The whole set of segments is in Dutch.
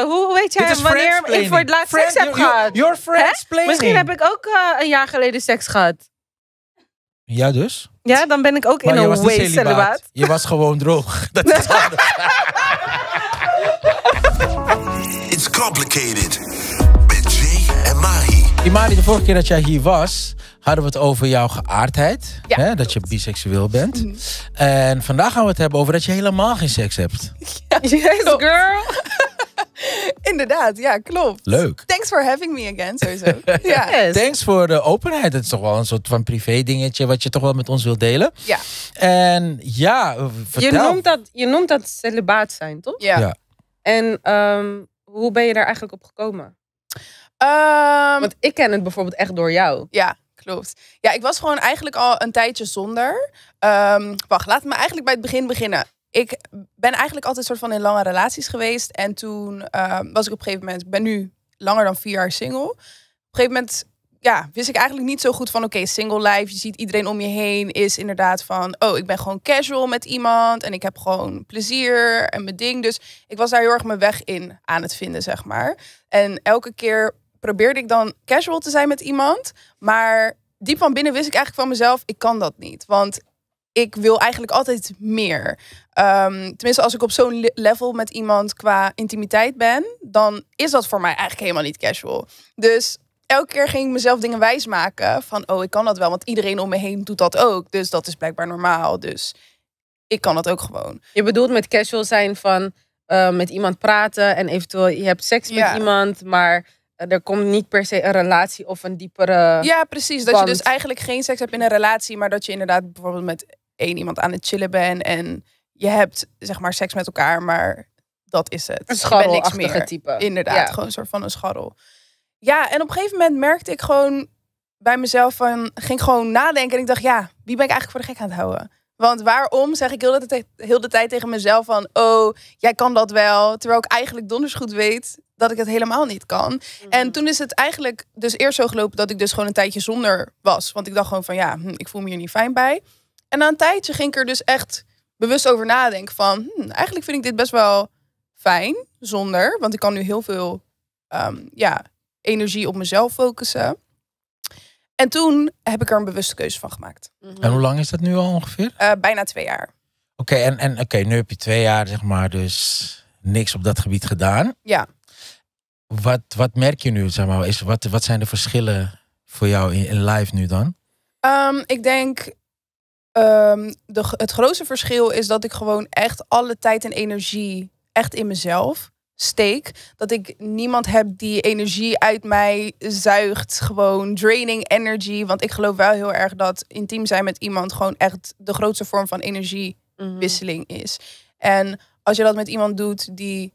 hoe weet jij wanneer ik voor het laatst seks heb gehad? Your Misschien heb ik ook eh, een jaar geleden seks gehad. Ja, dus? Ja, dan ben ik ook in een way celibaat. Je was gewoon droog. Dat is het. It's complicated. Met Jay en Mahi. Imani, de vorige keer dat jij hier was, hadden we het over jouw geaardheid. hè, dat je biseksueel bent. Mhm. En vandaag gaan we het hebben over dat je helemaal geen seks hebt. yes, girl. Inderdaad, ja, klopt. Leuk. Thanks for having me again, sowieso. ja. Thanks voor de openheid. Het is toch wel een soort van privé dingetje wat je toch wel met ons wilt delen. Ja. En ja, vertel. Je noemt dat, je noemt dat celibaat zijn, toch? Ja. En ehm, hoe ben je daar eigenlijk op gekomen? Ehm. Want ik ken het bijvoorbeeld echt door jou. Ja klopt. Ja, ik was gewoon eigenlijk al een tijdje zonder. Ehm, wacht, laat me eigenlijk bij het begin beginnen. Ik ben eigenlijk altijd soort van in lange relaties geweest. En toen ehm, was ik op een gegeven moment, ben nu langer dan vier jaar single. Op een gegeven moment ja, wist ik eigenlijk niet zo goed van, oké, single life, je ziet iedereen om je heen, is inderdaad van, oh, ik ben gewoon casual met iemand en ik heb gewoon plezier en mijn ding. Dus ik was daar heel erg mijn weg in aan het vinden, zeg maar. En elke keer probeerde ik dan casual te zijn met iemand. Maar diep van binnen wist ik eigenlijk van mezelf, ik kan dat niet. Want ik wil eigenlijk altijd meer. Ehm, tenminste, als ik op zo'n level met iemand qua intimiteit ben, dan is dat voor mij eigenlijk helemaal niet casual. Dus elke keer ging ik mezelf dingen wijsmaken van, oh, ik kan dat wel, want iedereen om me heen doet dat ook. Dus dat is blijkbaar normaal. Dus ik kan dat ook gewoon. Je bedoelt met casual zijn van eh, met iemand praten en eventueel je hebt seks met iemand, maar eh, er komt niet per se een relatie of een diepere. Ja, precies. Dat je dus eigenlijk geen seks hebt in een relatie, maar dat je inderdaad bijvoorbeeld met één iemand aan het chillen bent en je hebt zeg maar seks met elkaar, maar dat is het. Een niks type. Inderdaad, gewoon een soort van een scharrel. Ja, en op een gegeven moment merkte ik gewoon bij mezelf van, ging gewoon nadenken en ik dacht, ja, wie ben ik eigenlijk voor de gek aan het houden? Want waarom zeg ik heel de, tijd, tegen mezelf van... oh, jij kan dat wel. Terwijl ik eigenlijk donders goed weet dat ik het helemaal niet kan. Mhm. En toen is het eigenlijk dus eerst zo gelopen... dat ik dus gewoon een tijdje zonder was. Want ik dacht gewoon van ja, hm, ik voel me hier niet fijn bij. En na een tijdje ging ik er dus echt bewust over nadenken van... Hm, eigenlijk vind ik dit best wel fijn zonder. Want ik kan nu heel veel ehm, ja, energie op mezelf focussen. En toen heb ik er een bewuste keuze van gemaakt. En hoe lang is dat nu al ongeveer? Eh, bijna twee jaar. Oké, en, en oké, nu heb je twee jaar, zeg maar, dus niks op dat gebied gedaan. Ja. Wat, wat merk je nu, zeg maar? Is, wat, wat zijn de verschillen voor jou in, in live nu dan? Ehm, ik denk, ehm, de, het grootste verschil is dat ik gewoon echt alle tijd en energie echt in mezelf steek. Dat ik niemand heb die energie uit mij zuigt. Gewoon draining energy. Want ik geloof wel heel erg dat intiem zijn met iemand gewoon echt de grootste vorm van energiewisseling mhm. is. En als je dat met iemand doet die,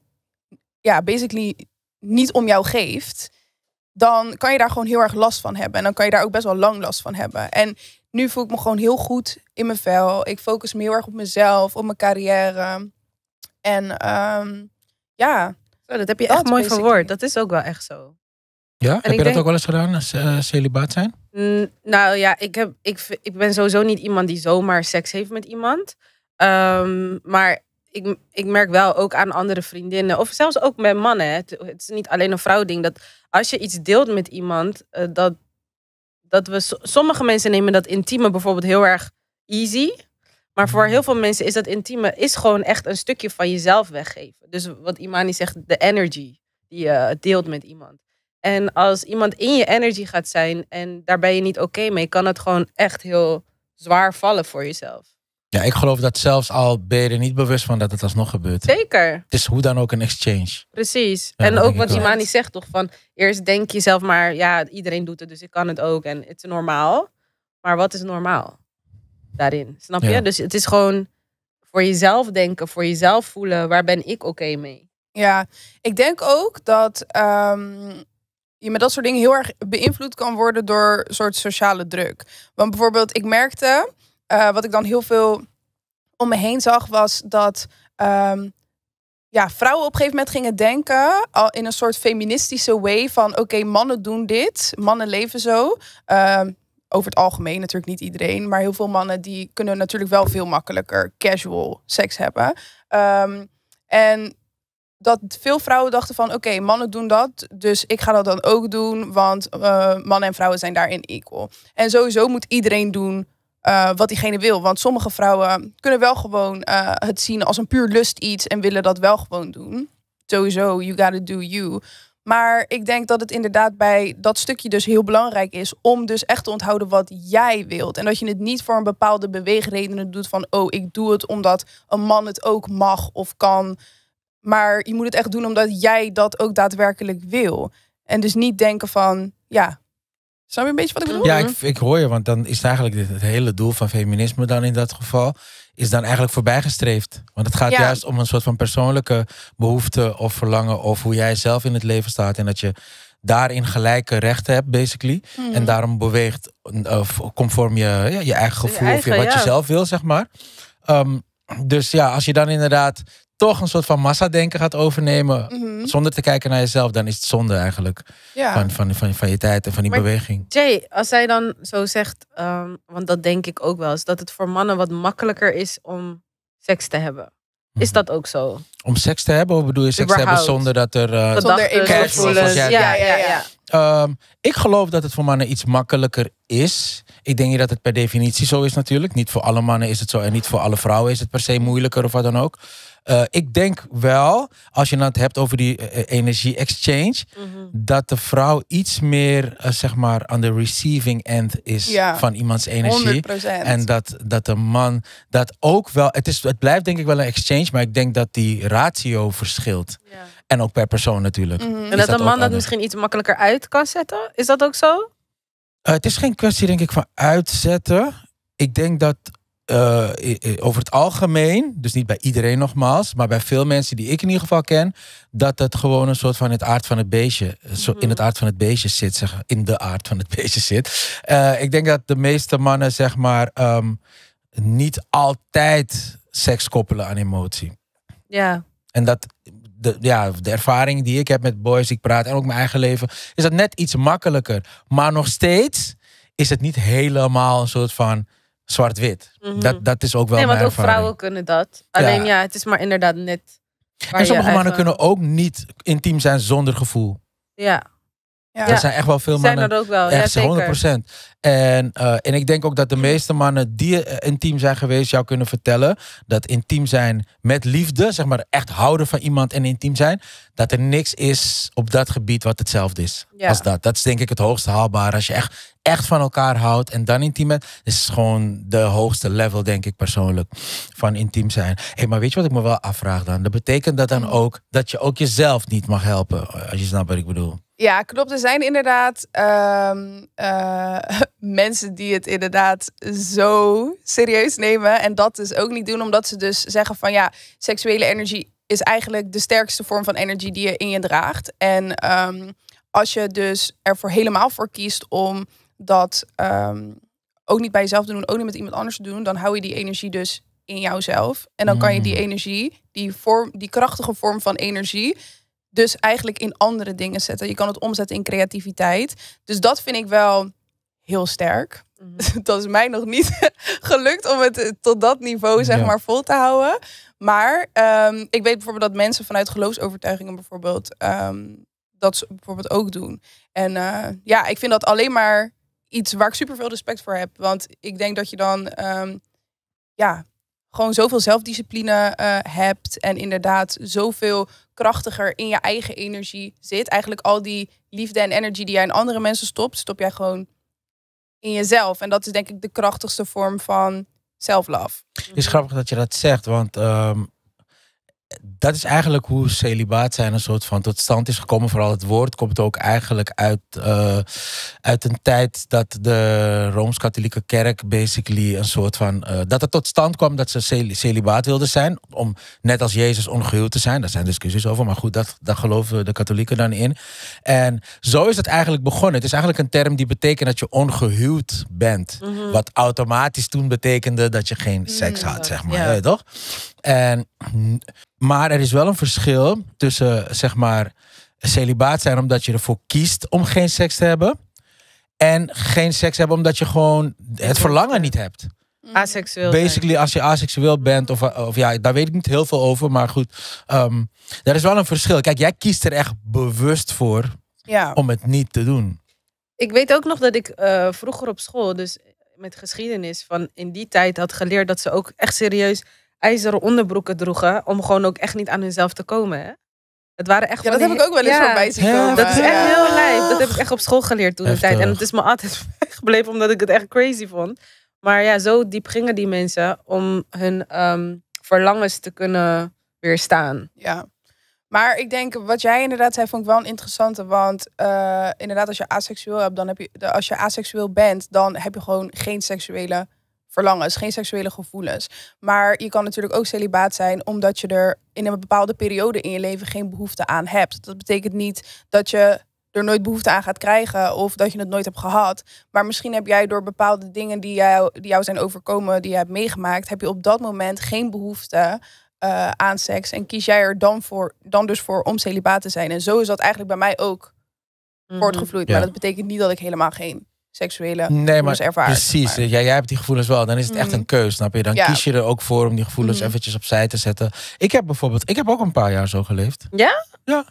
ja, basically niet om jou geeft, dan kan je daar gewoon heel erg last van hebben. En dan kan je daar ook best wel lang last van hebben. En nu voel ik me gewoon heel goed in mijn vel. Ik focus me heel erg op mezelf, op mijn carrière. En ehm, ja, dat heb je dat echt mooi verwoord. Dat is ook wel echt zo. Ja, en heb je dat ook wel eens gedaan, als uh, celibaat zijn? nou ja, ik, heb, ik, ik ben sowieso niet iemand die zomaar seks heeft met iemand. Ehm, maar ik, ik merk wel ook aan andere vriendinnen, of zelfs ook met mannen. Het, is niet alleen een vrouwding, dat als je iets deelt met iemand, eh, dat, dat we, sommige mensen nemen dat intieme bijvoorbeeld heel erg easy. Maar voor heel veel mensen is dat intieme is gewoon echt een stukje van jezelf weggeven. Dus wat Imani zegt, de energy die je deelt met iemand. En als iemand in je energy gaat zijn en daar ben je niet oké mee, kan het gewoon echt heel zwaar vallen voor jezelf. Ja, ik geloof dat zelfs al ben je er niet bewust van dat het alsnog gebeurt. Zeker. Het is hoe dan ook een exchange. Precies. en ook wat Imani zegt toch van, eerst denk jezelf maar, ja, iedereen doet het, dus ik kan het ook en het is normaal. Maar wat is normaal? daarin. Snap je? Dus het is gewoon voor jezelf denken, voor jezelf voelen. Waar ben ik oké mee? Ja, ik denk ook dat ehm, je met dat soort dingen heel erg beïnvloed kan worden door een soort sociale druk. Want bijvoorbeeld, ik merkte, eh, wat ik dan heel veel om me heen zag, was dat ehm, ja, vrouwen op een gegeven moment gingen denken al in een soort feministische way van oké, mannen doen dit, mannen leven zo. Ehm, over het algemeen natuurlijk niet iedereen, maar heel veel mannen die kunnen natuurlijk wel veel makkelijker casual seks hebben. Ehm, en dat veel vrouwen dachten van oké, mannen doen dat, dus ik ga dat dan ook doen, want uh, mannen en vrouwen zijn daarin equal. En sowieso moet iedereen doen eh, wat diegene wil, want sommige vrouwen kunnen wel gewoon eh, het zien als een puur lust iets en willen dat wel gewoon doen. Sowieso, you gotta do you. Maar ik denk dat het inderdaad bij dat stukje dus heel belangrijk is om dus echt te onthouden wat jij wilt. En dat je het niet voor een bepaalde beweegredenen doet van, oh, ik doe het omdat een man het ook mag of kan. Maar je moet het echt doen omdat jij dat ook daadwerkelijk wil. En dus niet denken van, ja. Snap je een beetje wat ik bedoel? Ja, ik, ik hoor je, want dan is eigenlijk het hele doel van feminisme dan in dat geval is dan eigenlijk voorbijgestreefd. Want het gaat juist om een soort van persoonlijke behoefte of verlangen of hoe jij zelf in het leven staat en dat je daarin gelijke rechten hebt, basically. Hmm. En daarom beweegt of conform je, je eigen gevoel je of je, wat je zelf wil, zeg maar. Ehm, dus ja, als je dan inderdaad toch een soort van massa-denken gaat overnemen. Mhm. Zonder te kijken naar jezelf, dan is het zonde eigenlijk. Ja. Van, van, van, van, je tijd en van die beweging. Jay, als zij dan zo zegt, ehm, want dat denk ik ook wel eens, dat het voor mannen wat makkelijker is om seks te hebben. Is mhm. dat ook zo? Om seks te hebben? Of bedoel je seks te hebben zonder dat er... Uh, zonder Ja, ja, ja. Ehm, ja. ik geloof dat het voor mannen iets makkelijker is. Ik denk niet dat het per definitie zo is natuurlijk. Niet voor alle mannen is het zo en niet voor alle vrouwen is het per se moeilijker of wat dan ook. Eh, ik denk wel, als je nou het hebt over die eh, eh, energie-exchange, mhm. dat de vrouw iets meer, zeg maar, aan de receiving end is van iemands energie. En dat, dat de man dat ook wel, het, is, het blijft denk ik wel een exchange, maar ik denk dat die ratio verschilt. Ja. En ook per persoon natuurlijk. Mhm. En dat, dat, een man dat misschien iets makkelijker uit kan zetten, is dat ook zo? het is geen kwestie, denk ik, van uitzetten. Ik denk dat eh, over het algemeen, dus niet bij iedereen nogmaals, maar bij veel mensen die ik in ieder geval ken, dat het gewoon een soort van het aard van het beestje, zo mhm. in het aard van het beestje zit, zeg, in de aard van het beestje zit. Eh, ik denk dat de meeste mannen, zeg maar, ehm, niet altijd seks koppelen aan emotie. Ja. En dat, de, ja, de ervaring die ik heb met boys, ik praat en ook mijn eigen leven, is dat net iets makkelijker. Maar nog steeds is het niet helemaal een soort van zwart-wit. Mhm. dat, dat is ook wel nee, want ook vrouwen kunnen dat. Alleen ja. het is maar inderdaad net... En sommige mannen kunnen ook niet intiem zijn zonder gevoel. Ja. Ja. Er zijn echt wel veel mannen. Zijn dat ook wel, echt 100 procent. En, eh, en ik denk ook dat de meeste mannen die eh, intiem zijn geweest, jou kunnen vertellen dat intiem zijn met liefde, zeg maar echt houden van iemand en intiem zijn, dat er niks is op dat gebied wat hetzelfde is als dat. Dat is denk ik het hoogste haalbaar. Als je echt, echt van elkaar houdt en dan intiem bent, is gewoon de hoogste level, denk ik persoonlijk, van intiem zijn. Hé, hey, maar weet je wat ik me wel afvraag dan? Dat betekent dat dan mm. ook dat je ook jezelf niet mag helpen, als je snapt wat ik bedoel. Ja, klopt. Er zijn inderdaad ehm, eh, mensen die het inderdaad zo serieus nemen. En dat dus ook niet doen, omdat ze dus zeggen van ja, seksuele energie is eigenlijk de sterkste vorm van energie die je in je draagt. En ehm, als je dus ervoor helemaal voor kiest om dat ehm, ook niet bij jezelf te doen, ook niet met iemand anders te doen, dan hou je die energie dus in jouzelf. En dan kan je die mm. energie, die, vorm, die krachtige vorm van energie, dus eigenlijk in andere dingen zetten. Je kan het omzetten in creativiteit. Dus dat vind ik wel heel sterk. Mhm. Dat is mij nog niet gelukt om het eh, tot dat niveau zeg maar vol te houden. Maar ehm, ik weet bijvoorbeeld dat mensen vanuit geloofsovertuigingen bijvoorbeeld ehm, dat ze bijvoorbeeld ook doen. En eh, ja, ik vind dat alleen maar iets waar ik super veel respect voor heb. Want ik denk dat je dan ehm, ja, gewoon zoveel zelfdiscipline eh, hebt en inderdaad zoveel krachtiger in je eigen energie zit. Eigenlijk al die liefde en energie die jij in andere mensen stopt, stop jij gewoon in jezelf. En dat is denk ik de krachtigste vorm van self-love. Het is grappig dat je dat zegt, want ehm, dat is eigenlijk hoe celibaat zijn een soort van tot stand is gekomen. Vooral het woord komt ook eigenlijk uit, eh, uit een tijd dat de Rooms-Katholieke Kerk basically een soort van. Eh, dat het tot stand kwam dat ze celibaat wilden zijn. Om net als Jezus ongehuwd te zijn. Daar zijn discussies over, maar goed, dat, daar geloven de katholieken dan in. En zo is het eigenlijk begonnen. Het is eigenlijk een term die betekent dat je ongehuwd bent. Mhm. Wat automatisch toen betekende dat je geen seks mm, had, zeg maar. Ja. toch? En, maar er is wel een verschil tussen, zeg maar, celibaat zijn omdat je ervoor kiest om geen seks te hebben. En geen seks hebben omdat je gewoon het verlangen niet hebt. Mm. Aseksueel. Basically, als je asexueel bent, of, of ja, daar weet ik niet heel veel over, maar goed, um, ehm, daar is wel een verschil. Kijk, jij kiest er echt bewust voor ja. om het niet te doen. Ik weet ook nog dat ik eh, vroeger op school, dus met geschiedenis, van in die tijd had geleerd dat ze ook echt serieus ijzeren onderbroeken droegen. Om gewoon ook echt niet aan hunzelf te komen. Hè? Het waren echt ja, dat heb ik ook wel eens voorbij zien komen. Dat is echt heel lijf. Dat heb ik echt op school geleerd toen de tijd. En het is me altijd gebleven omdat ik het echt crazy vond. Maar ja, zo diep gingen die mensen om hun ehm, verlangens te kunnen weerstaan. Ja. Maar ik denk, wat jij inderdaad zei, vond ik wel een interessante. Want eh, inderdaad, als je aseksueel hebt, dan heb je, als je aseksueel bent, dan heb je gewoon geen seksuele verlangens, geen seksuele gevoelens. Maar je kan natuurlijk ook celibaat zijn omdat je er in een bepaalde periode in je leven geen behoefte aan hebt. Dat betekent niet dat je er nooit behoefte aan gaat krijgen of dat je het nooit hebt gehad. Maar misschien heb jij door bepaalde dingen die jou, jou zijn overkomen, die je hebt meegemaakt, heb je op dat moment geen behoefte eh, aan seks en kies jij er dan, voor, dan dus voor om celibaat te zijn. En zo is dat eigenlijk bij mij ook mhm. voortgevloeid. Maar dat betekent niet dat ik helemaal geen seksuele nee, maar Precies, Ja, jij hebt die gevoelens wel. Dan is het echt mhm. een keus, snap je? Dan kies je er ook voor om die gevoelens mm. eventjes opzij te zetten. Ik heb bijvoorbeeld, ik heb ook een paar jaar zo geleefd. Ja? Ja.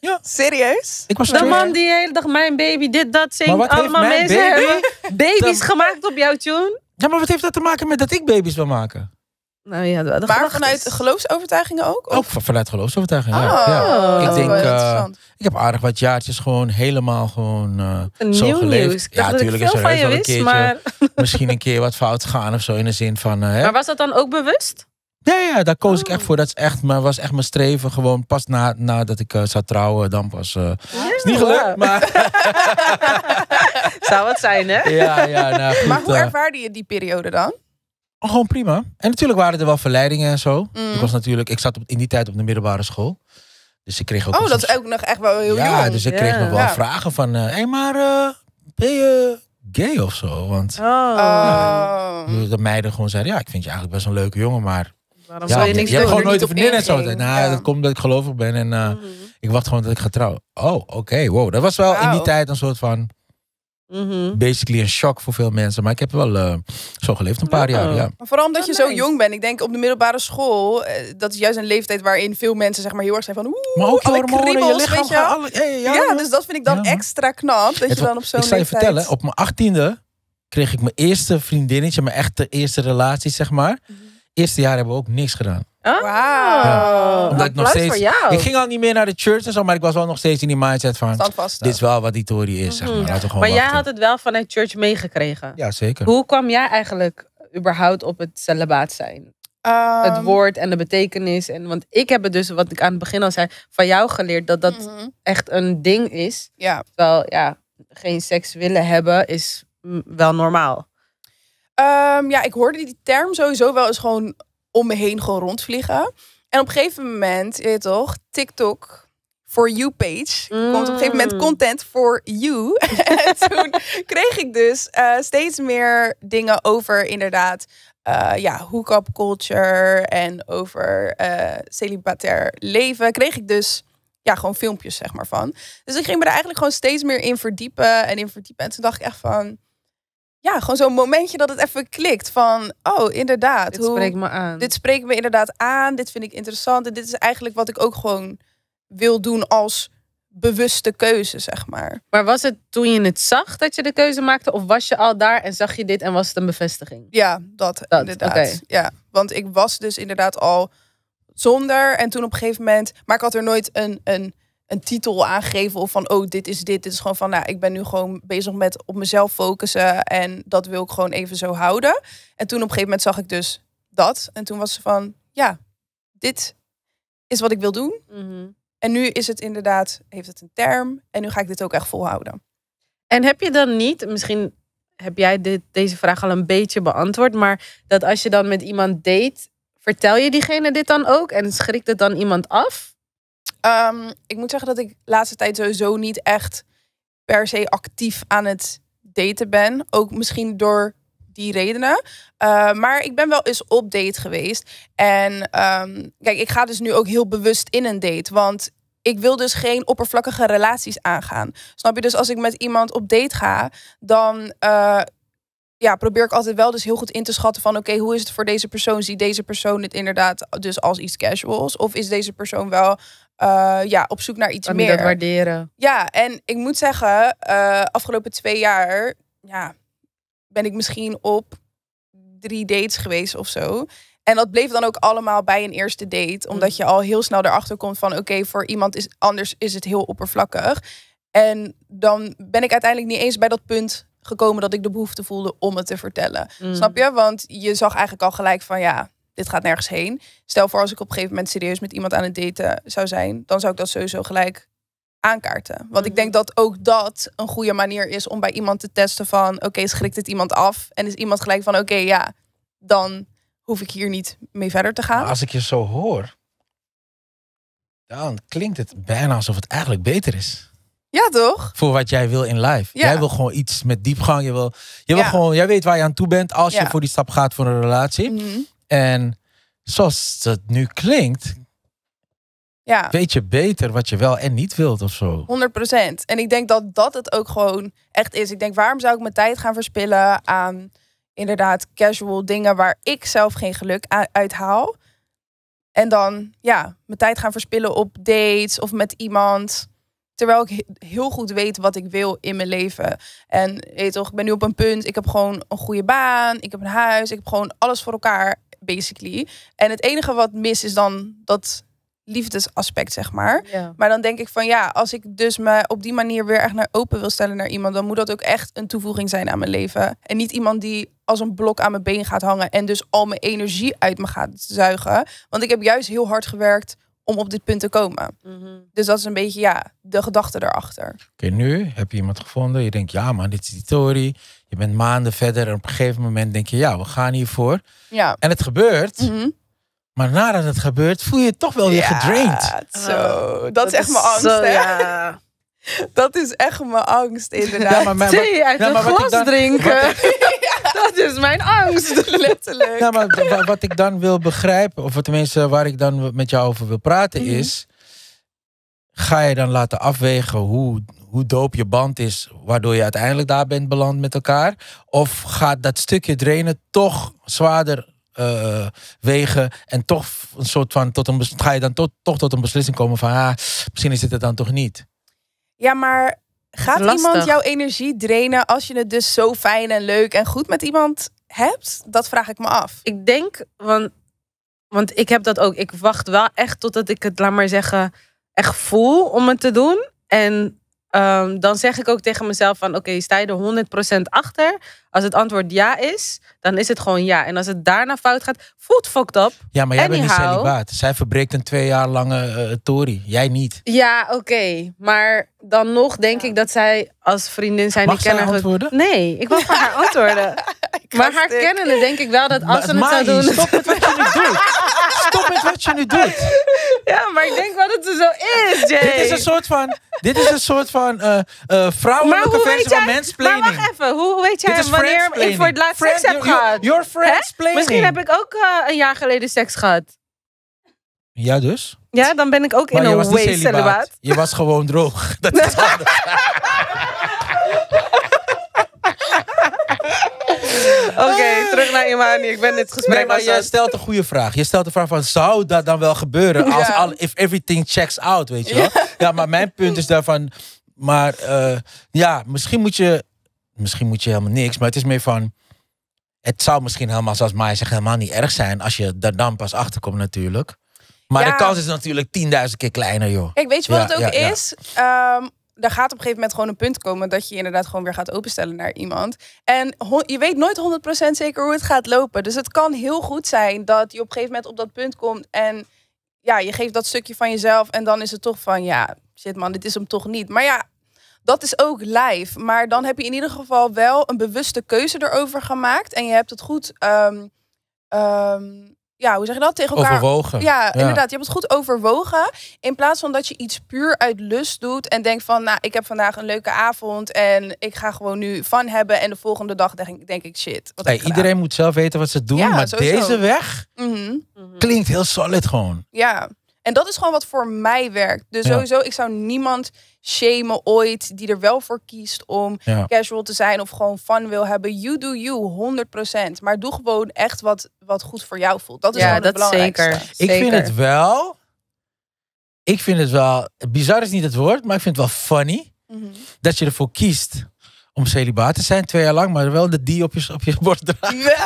ja. Serieus? Ik was de man die de hele dag mijn baby dit, dat zingt. Allemaal mensen baby? hebben baby's gemaakt op jouw tune. Ja, maar wat heeft dat te maken met dat ik baby's wil maken? Nou ja, de maar vanuit geloofsovertuigingen ook? Ook vanuit geloofsovertuigingen, ja. Oh, ja. Ik denk, eh, ik heb aardig wat jaartjes gewoon helemaal gewoon eh, een zo geleefd. Ja, natuurlijk is er wel een keertje, misschien een keer wat fout gaan of zo in de zin van... Eh, maar was dat dan ook bewust? Nee, ja, daar koos ik echt oh. voor. Dat is echt, maar was echt mijn streven. Gewoon pas na, nadat ik zou trouwen, dan pas. Uh, is niet gelukt, ja. maar. zou het zijn, hè? Ja, ja, nou, maar hoe ervaarde je die periode dan? gewoon prima. En natuurlijk waren er wel verleidingen en zo. Mm. Ik was natuurlijk, ik zat in die tijd op de middelbare school. Dus ik kreeg ook. Oh, dat is ook nog echt wel heel ja, dus ik kreeg nog wel vragen van. Hé, eh, hey, maar eh, ben je gay of zo? Want oh. oh. de meiden gewoon zeiden: Ja, ik vind je eigenlijk best een leuke jongen, maar. ja, je, je hebt gewoon nooit een vriendin en zo. Nou, ja. dat komt dat ik gelovig ben en eh, mm-hmm. ik wacht gewoon dat ik ga trouwen. Oh, oké, wow. Dat was wel in die tijd een soort van. Mhm. Basically een shock voor veel mensen. Maar ik heb wel eh, zo geleefd een paar jaar. Ja. Maar vooral omdat je zo jong bent. Ik denk op de middelbare school. Eh, dat is juist een leeftijd waarin veel mensen zeg maar, heel erg zijn van. Oeh, maar ook alle lichaam, alle, ja, dus dat vind ik dan extra knap. Dat je dan op zo'n. Ik zou je vertellen, op mijn achttiende kreeg ik mijn eerste vriendinnetje. Mijn echte eerste relatie, zeg maar. Mhm. Eerste jaar hebben we ook niks gedaan. Oh, ja. Omdat ik jou. Ik ging al niet meer naar de church en zo, maar ik was wel nog steeds in die mindset van. Dit is wel wat die Tory is. Zeg maar mhm. gewoon maar jij had het wel vanuit church meegekregen. Ja, zeker. Hoe kwam jij eigenlijk überhaupt op het celibaat zijn? het ehm, woord en de betekenis. En, want ik heb het dus, wat ik aan het begin al zei, van jou geleerd dat dat mhm. echt een ding is. Ja. Terwijl ja, geen seks willen hebben is wel normaal. Ehm, ja, ik hoorde die term sowieso wel eens gewoon om me heen gewoon rondvliegen. En op een gegeven moment, je weet toch, TikTok for you page. Komt op een gegeven moment mm. content for you. en toen kreeg ik dus eh, steeds meer dingen over inderdaad. Uh, ja, hookup culture en over uh, celibatair leven. Kreeg ik dus ja, gewoon filmpjes zeg maar van. Dus ik ging me er eigenlijk gewoon steeds meer in verdiepen en in verdiepen. En toen dacht ik echt van ja, gewoon zo'n momentje dat het even klikt van, oh, inderdaad. Dit spreekt me aan. Dit spreekt me inderdaad aan, dit vind ik interessant. En dit is eigenlijk wat ik ook gewoon wil doen als bewuste keuze, zeg maar. Maar was het toen je het zag dat je de keuze maakte? Of was je al daar en zag je dit en was het een bevestiging? Ja, dat, inderdaad. Ja, want ik was dus inderdaad al zonder. En toen op een gegeven moment... Maar ik had er nooit een, een een titel aangeven of van oh, dit is dit. Dit is gewoon van nou, ik ben nu gewoon bezig met op mezelf focussen en dat wil ik gewoon even zo houden. En toen op een gegeven moment zag ik dus dat en toen was ze van ja, dit is wat ik wil doen. Mhm. En nu is het inderdaad, heeft het een term en nu ga ik dit ook echt volhouden. En heb je dan niet, misschien heb jij dit, deze vraag al een beetje beantwoord, maar dat als je dan met iemand date, vertel je diegene dit dan ook en schrikt het dan iemand af? Ehm, ik moet zeggen dat ik de laatste tijd sowieso niet echt per se actief aan het daten ben. Ook misschien door die redenen. Ehm, maar ik ben wel eens op date geweest. En ehm, kijk, ik ga dus nu ook heel bewust in een date. Want ik wil dus geen oppervlakkige relaties aangaan. Snap je? Dus als ik met iemand op date ga, dan eh, ja, probeer ik altijd wel dus heel goed in te schatten van... oké, hoe is het voor deze persoon? Ziet deze persoon het inderdaad dus als iets casuals? Of is deze persoon wel eh, ja, op zoek naar iets meer? waarderen? Ja, en ik moet zeggen, uh, afgelopen twee jaar... Ja, ben ik misschien op drie dates geweest of zo. En dat bleef dan ook allemaal bij een eerste date. Omdat mm. je al heel snel erachter komt van... oké, voor iemand is, anders is het heel oppervlakkig. En dan ben ik uiteindelijk niet eens bij dat punt gekomen dat ik de behoefte voelde om het te vertellen. Mm. Snap je? Want je zag eigenlijk al gelijk van ja, dit gaat nergens heen. Stel voor als ik op een gegeven moment serieus met iemand aan het daten zou zijn, dan zou ik dat sowieso gelijk aankaarten. Want ik mhm. denk dat ook dat een goede manier is om bij iemand te testen van oké, schrikt het iemand af? En is iemand gelijk van oké, ja, dan hoef ik hier niet mee verder te gaan. als ik je zo hoor, dan klinkt het bijna alsof het eigenlijk beter is. Ja, toch? Voor wat jij wil in life. Jij wil gewoon iets met diepgang. Je wil, je wil gewoon, jij weet waar je aan toe bent als je voor die stap gaat voor een relatie. Mhm. En zoals het nu klinkt, weet je beter wat je wel en niet wilt of zo. 100 En ik denk dat dat het ook gewoon echt is. Ik denk, waarom zou ik mijn tijd gaan verspillen aan inderdaad casual dingen waar ik zelf geen geluk uit haal? En dan, ja, mijn tijd gaan verspillen op dates of met iemand Terwijl ik heel goed weet wat ik wil in mijn leven. En weet toch, ik ben nu op een punt. Ik heb gewoon een goede baan. Ik heb een huis. Ik heb gewoon alles voor elkaar, basically. En het enige wat mis is dan dat liefdesaspect, zeg maar. Maar dan denk ik van ja, als ik dus me op die manier weer echt naar open wil stellen naar iemand, dan moet dat ook echt een toevoeging zijn aan mijn leven. En niet iemand die als een blok aan mijn been gaat hangen en dus al mijn energie uit me gaat zuigen. Want ik heb juist heel hard gewerkt om op dit punt te komen. Mhm. Dus dat is een beetje ja, de gedachte erachter. Oké, nu heb je iemand gevonden. Je denkt, ja man, dit is die Tory. Je bent maanden verder en op een gegeven moment denk je, ja, we gaan hiervoor. Ja. En het gebeurt. Mhm. Maar nadat het gebeurt, voel je je toch wel weer ja, gedraind. Zo, ah, dat, is echt mijn angst. hè? Ja. Dat is echt mijn angst, inderdaad. Ja, maar, maar, maar, uit ja, glas drinken. dat is mijn angst, letterlijk. Ja, nou, maar wat ik dan wil begrijpen, of tenminste waar ik dan met jou over wil praten, mhm. is. Ga je dan laten afwegen hoe, hoe doop je band is, waardoor je uiteindelijk daar bent beland met elkaar? Of gaat dat stukje drainen toch zwaarder eh, wegen en toch een soort van tot een ga je dan tot, toch tot een beslissing komen van ah, misschien is dit het dan toch niet? Ja, maar Gaat iemand jouw energie drainen als je het dus zo fijn en leuk en goed met iemand hebt? Dat vraag ik me af. Ik denk, want, want ik heb dat ook. Ik wacht wel echt totdat ik het, laat maar zeggen, echt voel om het te doen. En Ehm, dan zeg ik ook tegen mezelf van oké, sta je er 100% achter? Als het antwoord ja is, dan is het gewoon ja. En als het daarna fout gaat, voelt fucked up. Ja, maar jij bent niet celibaat. Zij verbreekt een twee jaar lange uh, tory. Jij niet. Ja, oké. Maar dan nog denk ik dat zij als vriendin zijn... Mag die kennen antwoorden? Nee, ik wil van haar antwoorden. maar haar kennen, kennende denk ik wel dat als ze het zou doen... stop met wat je nu doet. Stop met wat je nu doet. Ja, maar ik denk wel dat het zo is, Jay. Dit is een soort van dit is een soort van uh, uh, vrouwelijke versie jij, van mansplaining. Maar wacht even, hoe weet jij wanneer ik voor het laatst seks heb gehad? Your, your Misschien heb ik ook eh, een jaar geleden seks gehad. Ja, dus? Ja, dan ben ik ook in een way celibaat. Je was gewoon droog. Dat is Oké, terug naar Imani. Ik ben dit gesprek. Nee, maar je stelt een goede vraag. Je stelt de vraag van, zou dat dan wel gebeuren als al, if everything checks out, weet je wel? ja, maar mijn punt is daarvan. Maar eh, ja, misschien moet je. Misschien moet je helemaal niks. Maar het is meer van. Het zou misschien helemaal, zoals mij, zegt, helemaal niet erg zijn. Als je daar dan pas achter komt, natuurlijk. Maar de kans is natuurlijk 10.000 keer kleiner, joh. Ik weet je wat het ook is? Um, er gaat op een gegeven moment gewoon een punt komen dat je, je inderdaad gewoon weer gaat openstellen naar iemand. En je weet nooit 100% zeker hoe het gaat lopen. Dus het kan heel goed zijn dat je op een gegeven moment op dat punt komt en ja, je geeft dat stukje van jezelf en dan is het toch van, ja, shit man, dit is hem toch niet. Maar ja, dat is ook live. Maar dan heb je in ieder geval wel een bewuste keuze erover gemaakt en je hebt het goed ehm, ehm, ja, hoe zeg je dat? Tegen elkaar. Overwogen. Ja, inderdaad. Je hebt het goed overwogen. In plaats van dat je iets puur uit lust doet en denkt van, nou, ik heb vandaag een leuke avond en ik ga gewoon nu fun hebben. En de volgende dag denk, denk ik, shit. Wat iedereen moet zelf weten wat ze doen, ja, maar deze weg mhm. klinkt heel solid gewoon. Ja, en dat is gewoon wat voor mij werkt. Dus sowieso, ik zou niemand shamen ooit, die er wel voor kiest om casual te zijn of gewoon fun wil hebben. You do you, 100%. Maar doe gewoon echt wat, wat goed voor jou voelt. Dat is ja, dat belangrijkste. Zeker. Ik vind het wel. Ik vind het wel. Bizar is niet het woord, maar ik vind het wel funny mhm. dat je ervoor kiest om celibaat te zijn twee jaar lang, maar wel de die op je, op je bord draagt.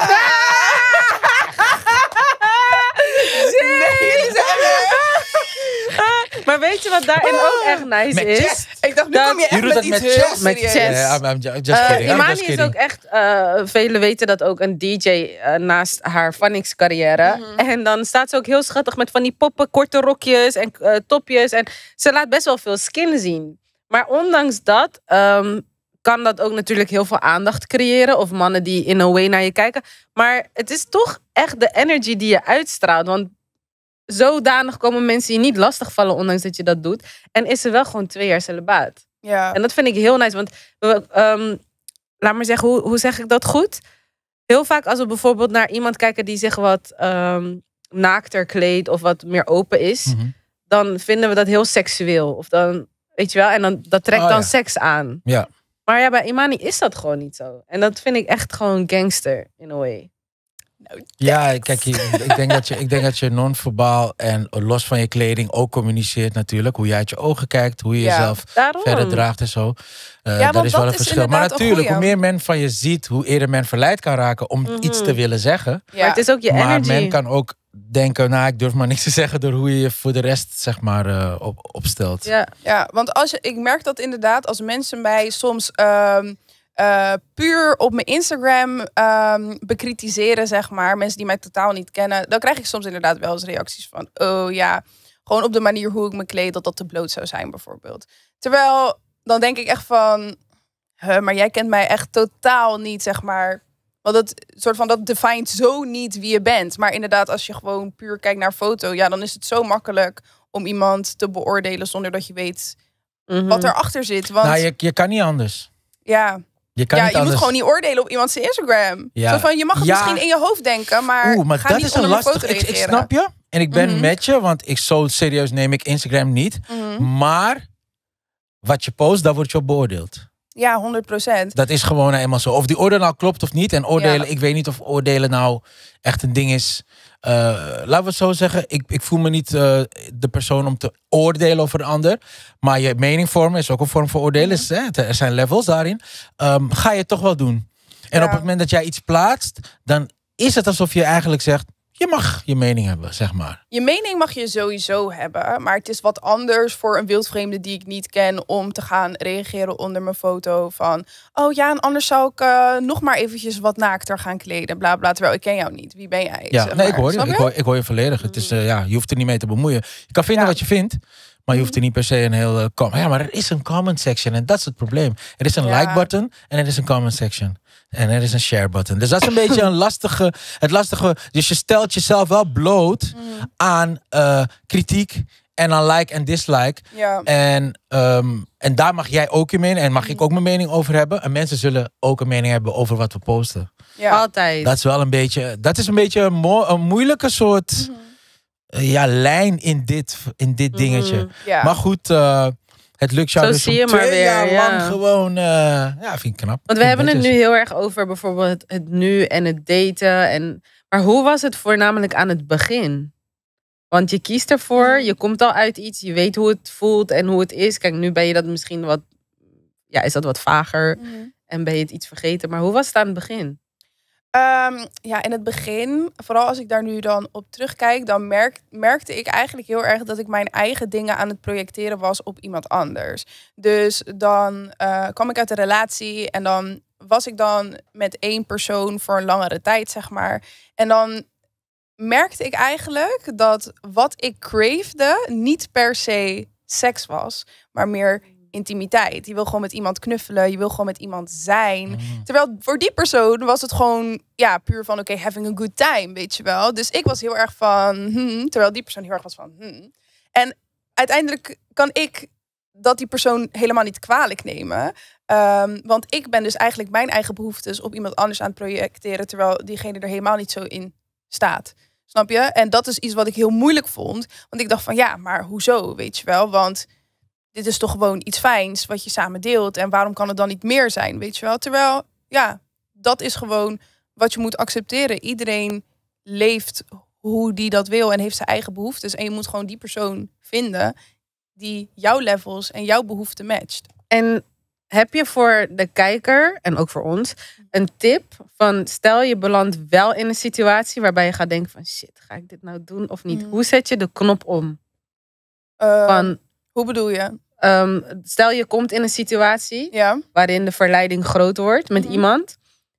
Maar weet je wat daarin ook ah. echt nice is? Ik dacht, nu dat, kom je echt je met iets met chest. Met eh, I'm, just Imani I'm just is ook echt, uh, eh, velen weten dat ook, een DJ eh, naast haar Phonics carrière. Mhm. En dan staat ze ook heel schattig met van die poppen, korte rokjes en topjes. En ze laat best wel veel skin zien. Maar ondanks dat... Ehm, kan dat ook natuurlijk heel veel aandacht creëren. Of mannen die in een way naar je kijken. Maar het is toch echt de energy die je uitstraalt. Want zodanig komen mensen je niet lastigvallen, ondanks dat je dat doet. En is er wel gewoon twee jaar celibaat. Ja. En dat vind ik heel nice, want eh, ehm, laat maar zeggen, hoe, hoe zeg ik dat goed? Heel vaak als we bijvoorbeeld naar iemand kijken die zich wat um, naakter kleedt of wat meer open is, mhm. dan vinden we dat heel seksueel. Of dan, weet je wel, en dan, dat trekt oh, dan seks aan. Ja. Maar ja, bij Imani is dat gewoon niet zo. En dat vind ik echt gewoon gangster, in a way. Ja, kijk, ik denk dat je, ik denk dat je non-verbaal en los van je kleding ook communiceert natuurlijk. Hoe jij uit je ogen kijkt, hoe je jezelf verder draagt en zo. Eh, dat is wel een verschil. Maar natuurlijk, hoe meer men van je ziet, hoe eerder men verleid kan raken om mhm. iets te willen zeggen. Maar het is ook je maar men kan ook denken, nou, ik durf maar niks te zeggen door hoe je je voor de rest, zeg maar, eh, op, opstelt. Ja, ja want als je, ik merk dat inderdaad als mensen mij soms... Ehm, eh, puur op mijn Instagram ehm, bekritiseren, zeg maar. Mensen die mij totaal niet kennen. Dan krijg ik soms inderdaad wel eens reacties van... Oh ja, gewoon op de manier hoe ik me kleed, dat dat te bloot zou zijn bijvoorbeeld. Terwijl, dan denk ik echt van... maar jij kent mij echt totaal niet, zeg maar... Want dat soort van dat defineert zo niet wie je bent. Maar inderdaad, als je gewoon puur kijkt naar foto, ja, dan is het zo makkelijk om iemand te beoordelen zonder dat je weet mm -hmm. wat mhm. erachter zit. Want... Nou, je, je kan niet anders. Ja. Je kan ja, je moet gewoon niet oordelen op iemands Instagram. Ja. Zo van, je mag het misschien in je hoofd denken, maar, Oeh, maar dat is een lastig. Ik, snap je. En ik ben mhm. met je, want ik, zo serieus neem ik Instagram niet. Mhm. Maar wat je post, daar word je op beoordeeld. Ja, 100 procent. Dat is gewoon nou eenmaal zo. Of die orde nou klopt of niet. En oordelen, ik weet niet of oordelen nou echt een ding is. Eh, laten we het zo zeggen, ik, ik voel me niet eh, de persoon om te oordelen over de ander. Maar je mening vormen is ook een vorm van oordelen. hè? Er zijn levels daarin. Ehm, ga je het toch wel doen. En op het moment dat jij iets plaatst, dan is het alsof je eigenlijk zegt: je mag je mening hebben, zeg maar. Je mening mag je sowieso hebben, maar het is wat anders voor een wildvreemde die ik niet ken om te gaan reageren onder mijn foto van, oh ja, en anders zou ik eh, nog maar eventjes wat naakter gaan kleden, bla bla. Terwijl ik ken jou niet, wie ben jij? Ja, nee, ik hoor je. Ik hoor, je volledig. Het is, eh, ja, je hoeft er niet mee te bemoeien. Je kan vinden wat je vindt. Maar je hoeft er niet per se een heel. Uh, ja, maar er is een comment section en dat is het probleem. Er is een like button en er is een comment section. En er is een share button. Dus dat is een beetje een lastige, het lastige. Dus je stelt jezelf wel bloot mm. aan eh, kritiek en aan like en dislike. Ja. En, ehm, en daar mag jij ook je mening en mag ik mm. ook mijn mening over hebben. En mensen zullen ook een mening hebben over wat we posten. Ja. Altijd. Dat is wel een beetje, dat is een beetje een, een moeilijke soort mhm. eh, ja, lijn in dit, in dit mhm. dingetje. Maar goed. Eh, het lukt jou Zo dus zie je maar weer, ja. gewoon... Eh, ja, vind ik knap. Want we hebben het nu heel erg over bijvoorbeeld het, nu en het daten. En, maar hoe was het voornamelijk aan het begin? Want je kiest ervoor, je komt al uit iets, je weet hoe het voelt en hoe het is. Kijk, nu ben je dat misschien wat, ja, is dat wat vager mhm. en ben je het iets vergeten. Maar hoe was het aan het begin? Ehm, ja, in het begin, vooral als ik daar nu dan op terugkijk, dan merkte ik eigenlijk heel erg dat ik mijn eigen dingen aan het projecteren was op iemand anders. Dus dan eh, kwam ik uit een relatie en dan was ik dan met één persoon voor een langere tijd, zeg maar. En dan merkte ik eigenlijk dat wat ik craafde niet per se seks was, maar meer intimiteit. Je wil gewoon met iemand knuffelen. Je wil gewoon met iemand zijn. Mm. Terwijl voor die persoon was het gewoon ja, puur van oké, okay, having a good time, weet je wel. Dus ik was heel erg van hmm, terwijl die persoon heel erg was van hmm. En uiteindelijk kan ik dat die persoon helemaal niet kwalijk nemen. Ehm, want ik ben dus eigenlijk mijn eigen behoeftes op iemand anders aan het projecteren, terwijl diegene er helemaal niet zo in staat. Snap je? En dat is iets wat ik heel moeilijk vond. Want ik dacht van ja, maar hoezo, weet je wel? Want dit is toch gewoon iets fijns wat je samen deelt. En waarom kan het dan niet meer zijn, weet je wel? Terwijl, ja, dat is gewoon wat je moet accepteren. Iedereen leeft hoe die dat wil en heeft zijn eigen behoeftes. En je moet gewoon die persoon vinden die jouw levels en jouw behoeften matcht. En heb je voor de kijker en ook voor ons een tip van stel je belandt wel in een situatie waarbij je gaat denken van shit, ga ik dit nou doen of niet? Mm. Hoe zet je de knop om? van, ehm, hoe bedoel je? Ehm, stel je komt in een situatie waarin de verleiding groot wordt met mhm. iemand.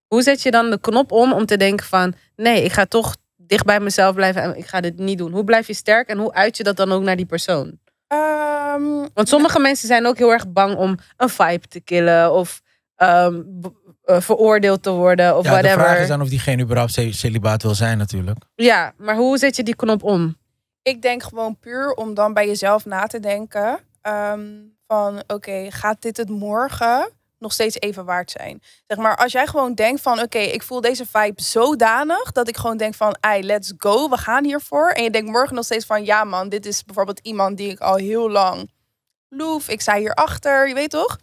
Hoe zet je dan de knop om om te denken van nee, ik ga toch dicht bij mezelf blijven en ik ga dit niet doen. Hoe blijf je sterk en hoe uit je dat dan ook naar die persoon? Ehm, Want sommige mensen zijn ook heel erg bang om een vibe te killen of ehm, eh, veroordeeld te worden of ja, whatever. De vraag is dan of diegene überhaupt celibaat wil zijn natuurlijk. Ja, maar hoe zet je die knop om? Ik denk gewoon puur om dan bij jezelf na te denken. Ehm, van oké, gaat dit het morgen nog steeds even waard zijn? Zeg maar, als jij gewoon denkt van oké, ik voel deze vibe zodanig dat ik gewoon denk van ei, let's go, we gaan hiervoor. En je denkt morgen nog steeds van ja man, dit is bijvoorbeeld iemand die ik al heel lang loef, ik sta hierachter, je weet toch?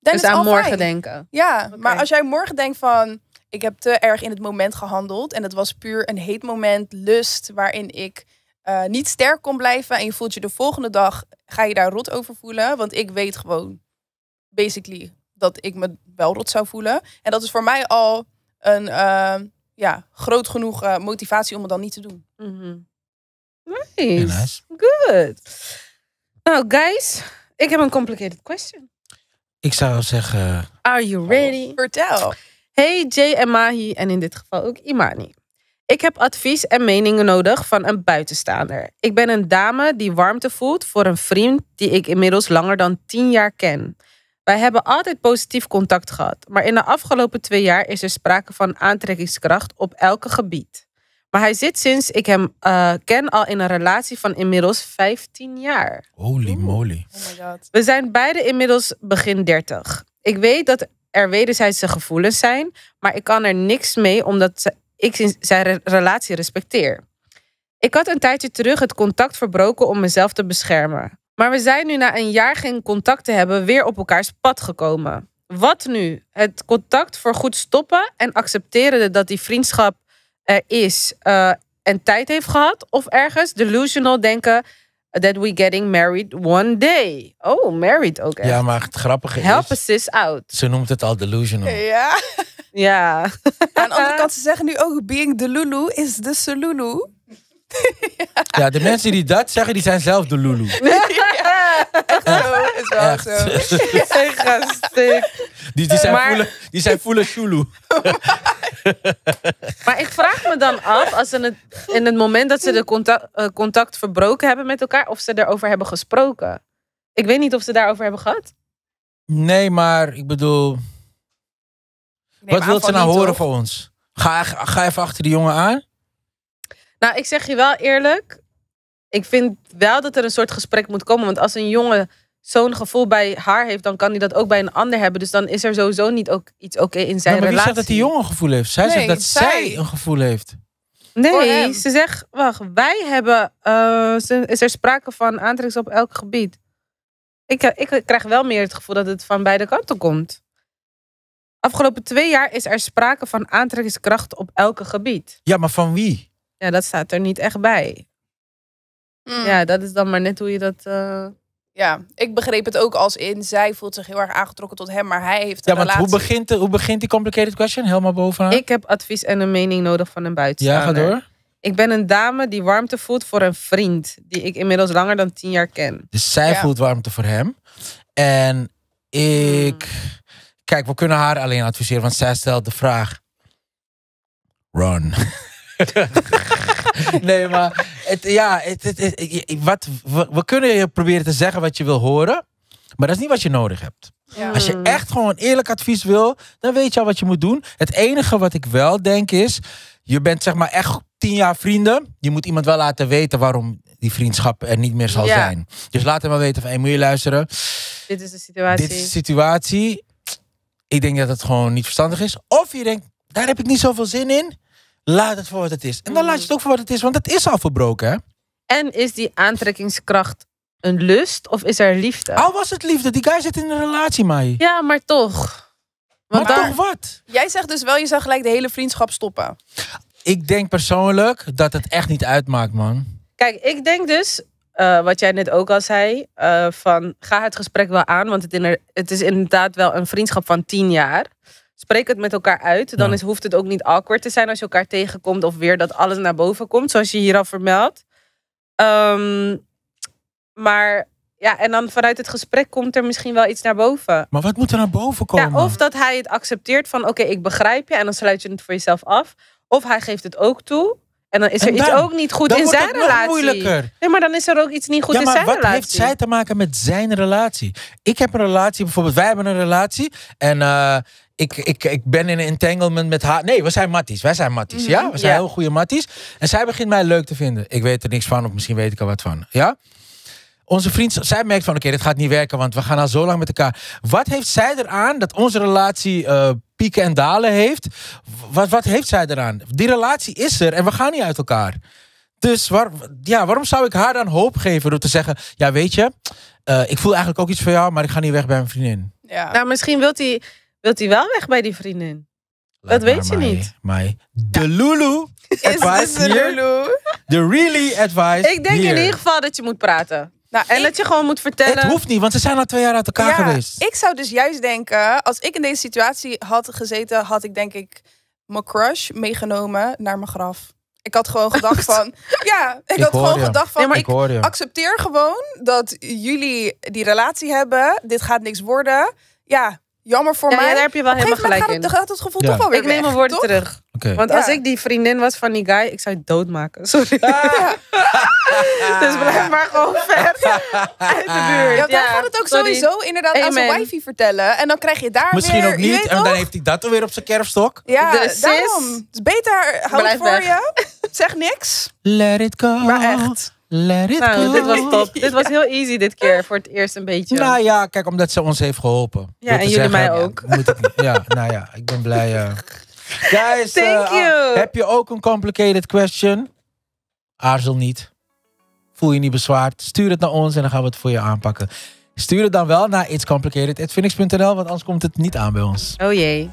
Dan dus is aan morgen denken. Ja, maar als jij morgen denkt van ik heb te erg in het moment gehandeld en het was puur een heet moment, lust waarin ik eh, niet sterk kon blijven en je voelt je de volgende dag, ga je daar rot over voelen? Want ik weet gewoon, basically, dat ik me wel rot zou voelen. En dat is voor mij al een eh, ja, groot genoeg eh, motivatie om het dan niet te doen. Mhm. nice. Good. Nou, guys, ik heb een complicated question. Ik zou zeggen. Are you ready? Vertel. Hey Jay en Mahi en in dit geval ook Imani. Ik heb advies en meningen nodig van een buitenstaander. Ik ben een dame die warmte voelt voor een vriend die ik inmiddels langer dan 10 jaar ken. Wij hebben altijd positief contact gehad, maar in de afgelopen twee jaar is er sprake van aantrekkingskracht op elke gebied. Maar hij zit sinds ik hem eh, ken al in een relatie van inmiddels 15 jaar. Holy moly. Oh my God. We zijn beide inmiddels begin 30. Ik weet dat er wederzijdse gevoelens zijn, maar ik kan er niks mee omdat ze ik zijn relatie respecteer. Ik had een tijdje terug het contact verbroken om mezelf te beschermen. Maar we zijn nu na een jaar geen contact te hebben weer op elkaars pad gekomen. Wat nu? Het contact voor goed stoppen en accepteren dat die vriendschap er is eh, en tijd heeft gehad? Of ergens delusional denken, that we getting married one day. Oh, married ook echt. Ja, maar het grappige is... Help sis out. Ze noemt het al delusional. Ja. ja. Aan de andere kant, ze zeggen nu ook... Being the Lulu is the Sululu. ja. de mensen die dat zeggen, die zijn zelf de Lulu echt zo. Is wel echt. zo. die, die, zijn maar... voelen, die zijn voelen Shulu. maar ik vraag me dan af, als in het, in het moment dat ze de contact, eh, contact verbroken hebben met elkaar, of ze erover hebben gesproken. Ik weet niet of ze daarover hebben gehad. Nee, maar ik bedoel. wat wilt ze nou horen van ons? Ga, ga even achter die jongen aan? Nou, ik zeg je wel eerlijk ik vind wel dat er een soort gesprek moet komen. Want als een jongen zo'n gevoel bij haar heeft, dan kan hij dat ook bij een ander hebben. Dus dan is er sowieso niet ook iets oké in zijn relatie. maar wie zegt dat die jongen gevoel heeft? Zij zegt dat zij... een gevoel heeft. Nee, ze zegt, wacht, wij hebben, eh, is er sprake van aantrekkings op elk gebied. Ik, eh, ik krijg wel meer het gevoel dat het van beide kanten komt. Afgelopen twee jaar is er sprake van aantrekkingskracht op elke gebied. Ja, maar van wie? Ja, dat staat er niet echt bij. Mm. Ja, dat is dan maar net hoe je dat. Eh, ja, ik begreep het ook als in zij voelt zich heel erg aangetrokken tot hem, maar hij heeft. Een ja, maar hoe begint, hoe begint die complicated question? Helemaal bovenaan. Ik heb advies en een mening nodig van een buitenstaander. Ja, ga door. Ik ben een dame die warmte voelt voor een vriend die ik inmiddels langer dan tien jaar ken. Dus zij voelt warmte voor hem. En ik. Mm. Kijk, we kunnen haar alleen adviseren, want zij stelt de vraag: Run. nee, maar het, ja, het, het, wat, we, kunnen je proberen te zeggen wat je wil horen, maar dat is niet wat je nodig hebt. Als je hmm. echt gewoon eerlijk advies wil, dan weet je al wat je moet doen. Het enige wat ik wel denk is, je bent zeg maar echt tien jaar vrienden. Je moet iemand wel laten weten waarom die vriendschap er niet meer zal zijn. Dus laat hem wel weten van, hey, moet je luisteren. Dit is de situatie. Dit is de situatie. Ik denk dat het gewoon niet verstandig is. Of je denkt, daar heb ik niet zoveel zin in. Laat het voor wat het is. En dan laat je mm. het ook voor wat het is, want het is al verbroken. Hè? En is die aantrekkingskracht een lust of is er liefde? Al was het liefde, die guy zit in een relatie, mij. Ja, maar toch. maar toch wat? Jij zegt dus wel, je zou gelijk de hele vriendschap stoppen. Ik denk persoonlijk dat het echt niet uitmaakt, man. Kijk, ik denk dus, eh, wat jij net ook al zei, eh, van ga het gesprek wel aan, want het, het is inderdaad wel een vriendschap van tien jaar spreek het met elkaar uit. Dan is, hoeft het ook niet awkward te zijn als je elkaar tegenkomt of weer dat alles naar boven komt, zoals je hier al vermeldt. Ehm, maar ja, en dan vanuit het gesprek komt er misschien wel iets naar boven. Maar wat moet er naar boven komen? Ja, of dat hij het accepteert van oké, ik begrijp je en dan sluit je het voor jezelf af. Of hij geeft het ook toe. En dan is er iets ook niet goed in zijn relatie. Moeilijker. Nee, maar dan is er ook iets niet goed in zijn relatie. Maar wat heeft zij te maken met zijn relatie? Ik heb een relatie, bijvoorbeeld, wij hebben een relatie. En eh, ik, ik, ik ben in een entanglement met haar. Nee, we zijn matties. Wij zijn matties. Mhm. Ja, we zijn heel goede matties. En zij begint mij leuk te vinden. Ik weet er niks van, of misschien weet ik er wat van. Ja? Onze vriend, zij merkt van oké, dit gaat niet werken, want we gaan al zo lang met elkaar. Wat heeft zij eraan dat onze relatie uh, pieken en dalen heeft? Wat, wat heeft zij eraan? Die relatie is er en we gaan niet uit elkaar. Dus waar, ja, waarom zou ik haar dan hoop geven door te zeggen: Ja, weet je, eh, ik voel eigenlijk ook iets voor jou, maar ik ga niet weg bij mijn vriendin? Ja. Nou, misschien wilt hij. Wilt hij wel weg bij die vriendin? dat weet je niet. Maar de Lulu advice de Lulu? De really advice Ik denk in ieder geval dat je moet praten. Nou, en dat je gewoon moet vertellen. Het hoeft niet, want ze zijn al twee jaar uit elkaar ja, geweest. Ik zou dus juist denken, als ik in deze situatie had gezeten, had ik denk ik mijn crush meegenomen naar mijn graf. Ik had gewoon gedacht van, ja, ik, had gewoon gedacht van, ik, accepteer gewoon dat jullie die relatie hebben. Dit gaat niks worden. Ja, jammer voor mij. Ja, daar heb je wel helemaal gelijk in. het gevoel toch wel weer Ik neem mijn woorden terug. Want als ik die vriendin was van die guy, ik zou je doodmaken. Sorry. Ah. dus blijf maar gewoon ver uit de buurt. dan gaat het ook sowieso inderdaad Amen. aan zijn wifi vertellen. En dan krijg je daar Misschien weer... Misschien ook niet. En dan heeft hij dat dan weer op zijn kerfstok. Ja, dus daarom. is beter houd het voor je. Zeg niks. Let it go. Let it nou, go. dit was top. Dit was heel easy dit keer, voor het eerst een beetje. Nou ja, kijk, omdat ze ons heeft geholpen. Ja, en jullie mij ook. Moet ik, ja, nou ja, ik ben blij. Eh. Guys, eh, ah, heb je ook een complicated question? Aarzel niet. Voel je niet bezwaard. Stuur het naar ons en dan gaan we het voor je aanpakken. Stuur het dan wel naar itscomplicated.phoenix.nl, want anders komt het niet aan bij ons. Oh jee.